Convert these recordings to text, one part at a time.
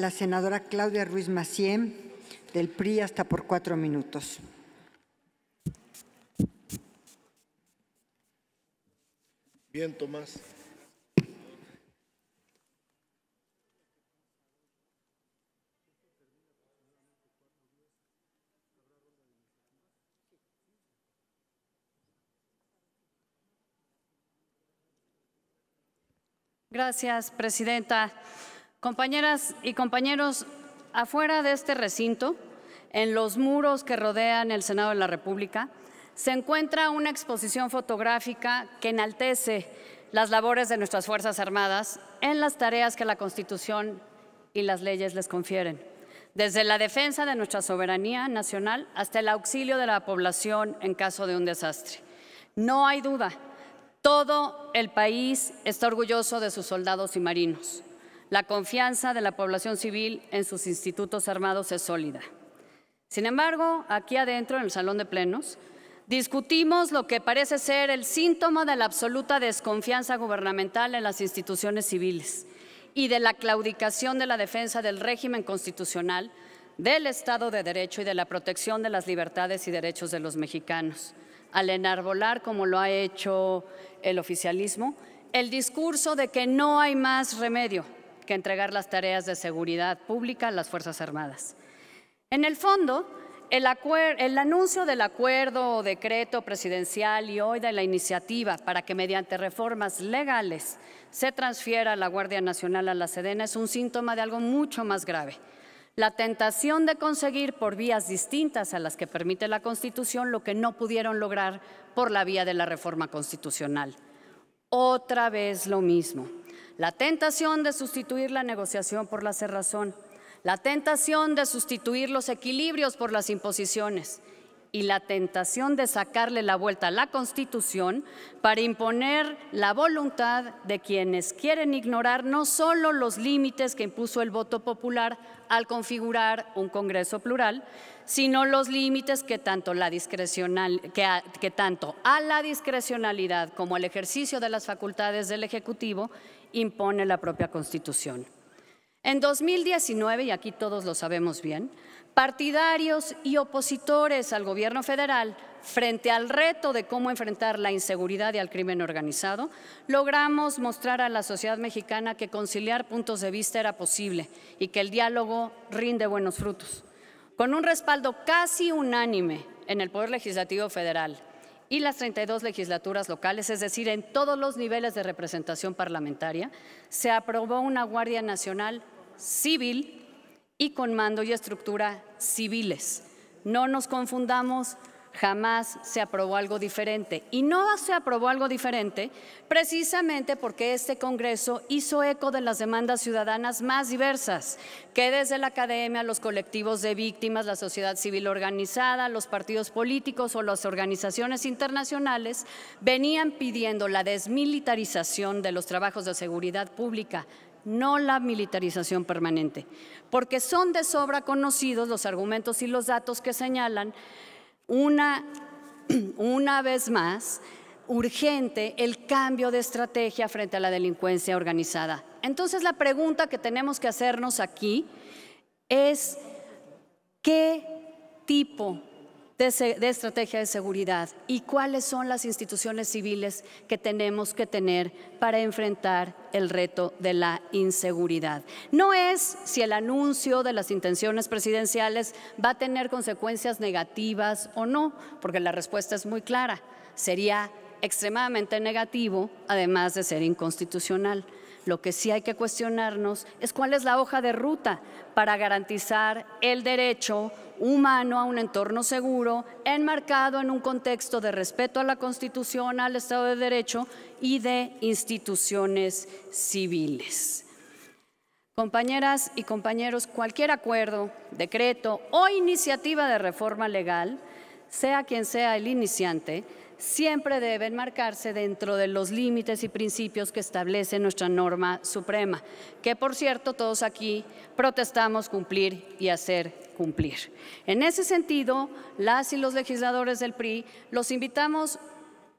la senadora Claudia Ruiz Macién, del PRI, hasta por cuatro minutos. Bien, Tomás. Gracias, presidenta. Compañeras y compañeros, afuera de este recinto, en los muros que rodean el Senado de la República, se encuentra una exposición fotográfica que enaltece las labores de nuestras Fuerzas Armadas en las tareas que la Constitución y las leyes les confieren, desde la defensa de nuestra soberanía nacional hasta el auxilio de la población en caso de un desastre. No hay duda, todo el país está orgulloso de sus soldados y marinos la confianza de la población civil en sus institutos armados es sólida. Sin embargo, aquí adentro, en el Salón de Plenos, discutimos lo que parece ser el síntoma de la absoluta desconfianza gubernamental en las instituciones civiles y de la claudicación de la defensa del régimen constitucional, del Estado de Derecho y de la protección de las libertades y derechos de los mexicanos, al enarbolar, como lo ha hecho el oficialismo, el discurso de que no hay más remedio que entregar las tareas de seguridad pública a las Fuerzas Armadas. En el fondo, el, el, anuncio del acuerdo o decreto presidencial y hoy de la iniciativa para que mediante reformas legales se transfiera la Guardia Nacional a la Sedena es un síntoma de algo mucho más grave. La tentación de conseguir por vías distintas a las que permite la Constitución lo que no pudieron lograr por la vía de la reforma constitucional. Otra vez lo mismo. La tentación de sustituir la negociación por la cerrazón. La tentación de sustituir los equilibrios por las imposiciones y la tentación de sacarle la vuelta a la Constitución para imponer la voluntad de quienes quieren ignorar no solo los límites que impuso el voto popular al configurar un Congreso plural, sino los límites que tanto, la discrecional, que, que tanto a la discrecionalidad como al ejercicio de las facultades del Ejecutivo impone la propia Constitución. En 2019, y aquí todos lo sabemos bien, partidarios y opositores al gobierno federal frente al reto de cómo enfrentar la inseguridad y al crimen organizado, logramos mostrar a la sociedad mexicana que conciliar puntos de vista era posible y que el diálogo rinde buenos frutos. Con un respaldo casi unánime en el Poder Legislativo Federal y las 32 legislaturas locales, es decir, en todos los niveles de representación parlamentaria, se aprobó una Guardia Nacional civil y con mando y estructura civiles. No nos confundamos, jamás se aprobó algo diferente. Y no se aprobó algo diferente precisamente porque este Congreso hizo eco de las demandas ciudadanas más diversas, que desde la academia, los colectivos de víctimas, la sociedad civil organizada, los partidos políticos o las organizaciones internacionales venían pidiendo la desmilitarización de los trabajos de seguridad pública, no la militarización permanente, porque son de sobra conocidos los argumentos y los datos que señalan una, una vez más urgente el cambio de estrategia frente a la delincuencia organizada. Entonces la pregunta que tenemos que hacernos aquí es qué tipo de, estrategia de seguridad y cuáles son las instituciones civiles que tenemos que tener para enfrentar el reto de la inseguridad. No es si el anuncio de las intenciones presidenciales va a tener consecuencias negativas o no, porque la respuesta es muy clara. Sería extremadamente negativo, además de ser inconstitucional. Lo que sí hay que cuestionarnos es cuál es la hoja de ruta para garantizar el derecho humano a un entorno seguro, enmarcado en un contexto de respeto a la Constitución, al Estado de Derecho y de instituciones civiles. Compañeras y compañeros, cualquier acuerdo, decreto o iniciativa de reforma legal, sea quien sea el iniciante, siempre deben marcarse dentro de los límites y principios que establece nuestra norma suprema, que por cierto todos aquí protestamos cumplir y hacer cumplir. En ese sentido, las y los legisladores del PRI los invitamos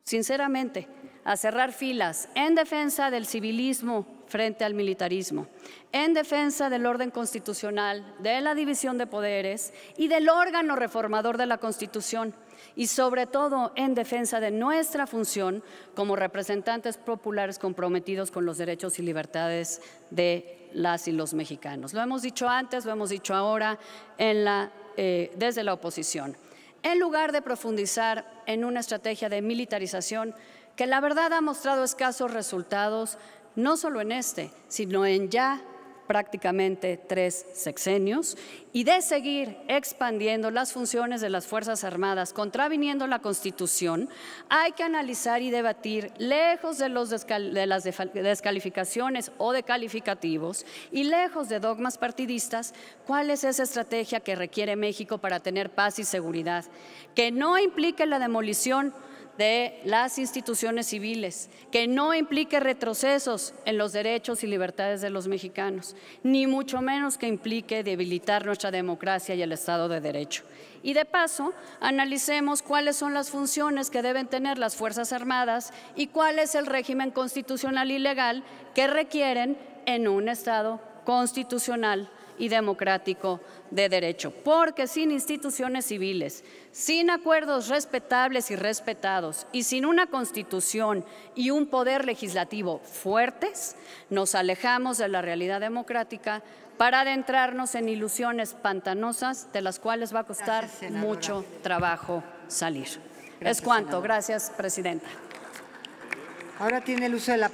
sinceramente a cerrar filas en defensa del civilismo frente al militarismo, en defensa del orden constitucional, de la división de poderes y del órgano reformador de la Constitución, y sobre todo en defensa de nuestra función como representantes populares comprometidos con los derechos y libertades de las y los mexicanos. Lo hemos dicho antes, lo hemos dicho ahora eh, desde la oposición. En lugar de profundizar en una estrategia de militarización, que la verdad ha mostrado escasos resultados, no solo en este, sino en ya prácticamente tres sexenios, y de seguir expandiendo las funciones de las Fuerzas Armadas, contraviniendo la Constitución, hay que analizar y debatir, lejos de, las descalificaciones o de calificativos y lejos de dogmas partidistas, cuál es esa estrategia que requiere México para tener paz y seguridad, que no implique la demolición de las instituciones civiles, que no implique retrocesos en los derechos y libertades de los mexicanos, ni mucho menos que implique debilitar nuestra democracia y el Estado de Derecho. Y de paso, analicemos cuáles son las funciones que deben tener las Fuerzas Armadas y cuál es el régimen constitucional y legal que requieren en un Estado constitucional y democrático de derecho. Porque sin instituciones civiles, sin acuerdos respetables y respetados, y sin una constitución y un poder legislativo fuertes, nos alejamos de la realidad democrática para adentrarnos en ilusiones pantanosas de las cuales va a costar mucho trabajo salir. es cuanto. Gracias, Presidenta. Ahora tiene el uso de la